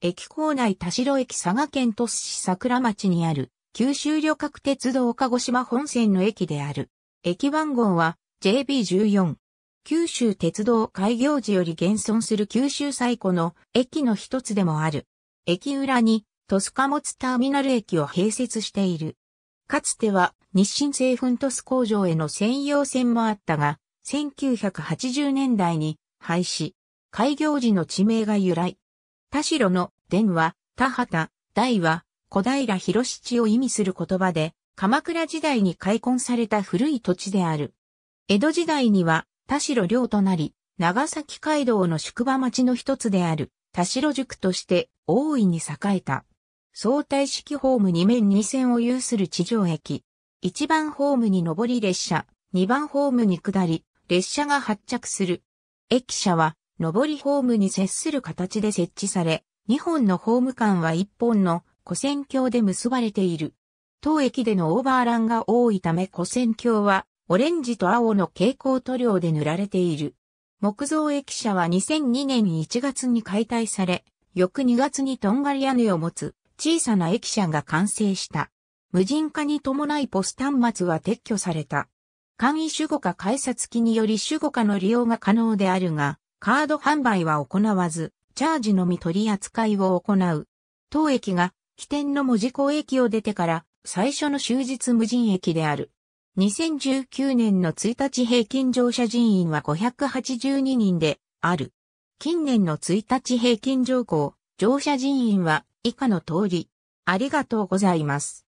駅構内田代駅佐賀県都市桜町にある、九州旅客鉄道鹿児島本線の駅である。駅番号は JB14。九州鉄道開業時より現存する九州最古の駅の一つでもある。駅裏に、鳥栖貨物ターミナル駅を併設している。かつては日清製粉鳥栖工場への専用線もあったが、1980年代に廃止。開業時の地名が由来。田代の伝は、田畑、大は、小平広七を意味する言葉で、鎌倉時代に開墾された古い土地である。江戸時代には、田代領となり、長崎街道の宿場町の一つである、田代塾として大いに栄えた。相対式ホーム2面2線を有する地上駅。1番ホームに上り列車、2番ホームに下り、列車が発着する。駅舎は上りホームに接する形で設置され、2本のホーム間は1本の古線橋で結ばれている。当駅でのオーバーランが多いため古線橋はオレンジと青の蛍光塗料で塗られている。木造駅舎は2002年1月に解体され、翌2月にとんがり屋根を持つ小さな駅舎が完成した。無人化に伴いポス端末は撤去された。簡易守護化改札機により守護化の利用が可能であるが、カード販売は行わず、チャージのみ取り扱いを行う。当駅が起点の文字港駅を出てから最初の終日無人駅である。2019年の1日平均乗車人員は582人である。近年の1日平均乗降、乗車人員は以下の通り。ありがとうございます。